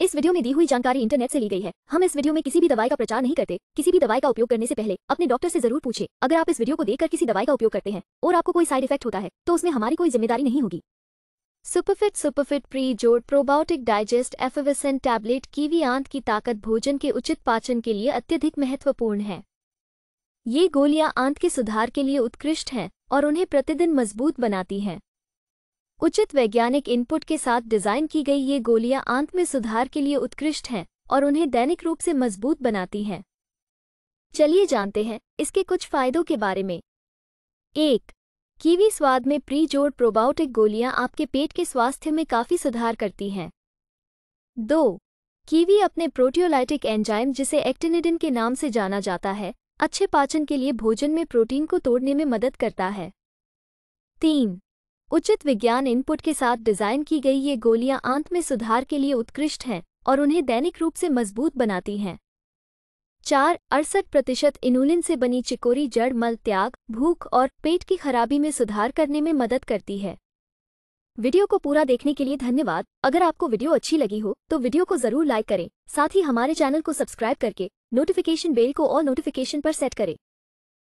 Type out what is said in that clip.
इस वीडियो में दी हुई जानकारी इंटरनेट से ली गई है हम इस वीडियो में किसी भी दवाई का प्रचार नहीं करते किसी भी दवाई का उपयोग करने से पहले अपने डॉक्टर से जरूर पूछे अगर आप इस वीडियो को देखकर किसी दवाई का उपयोग करते हैं और आपको कोई साइड इफेक्ट होता है तो उसमें हमारी कोई जिम्मेदारी नहीं होगी सुपरफिट सुपरफिट प्री जोड़ probiotic digest effervescent tablet kiwi आंत की ताकत भोजन के उचित पाचन के लिए अत्यधिक महत्वपूर्ण है ये गोलियां आंत के सुधार के लिए उत्कृष्ट हैं और उन्हें प्रतिदिन मजबूत बनाती हैं उचित वैज्ञानिक इनपुट के साथ डिजाइन की गई ये गोलियां आंत में सुधार के लिए उत्कृष्ट हैं और उन्हें दैनिक रूप से मजबूत बनाती हैं चलिए जानते हैं इसके कुछ फायदों के बारे में एक कीवी स्वाद में प्री जोड़ प्रोबाउटिक गोलियां आपके पेट के स्वास्थ्य में काफी सुधार करती हैं दो कीवी अपने प्रोटियोलाइटिक एंजाइम जिसे एक्टिनिडिन के नाम से जाना जाता है अच्छे पाचन के लिए भोजन में प्रोटीन को तोड़ने में मदद करता है तीन उचित विज्ञान इनपुट के साथ डिजाइन की गई ये गोलियां आंत में सुधार के लिए उत्कृष्ट हैं और उन्हें दैनिक रूप से मजबूत बनाती हैं चार अड़सठ प्रतिशत इनुलिन से बनी चिकोरी जड़ मल त्याग भूख और पेट की खराबी में सुधार करने में मदद करती है वीडियो को पूरा देखने के लिए धन्यवाद अगर आपको वीडियो अच्छी लगी हो तो वीडियो को जरूर लाइक करें साथ ही हमारे चैनल को सब्सक्राइब करके नोटिफिकेशन बेल को और नोटिफिकेशन पर सेट करें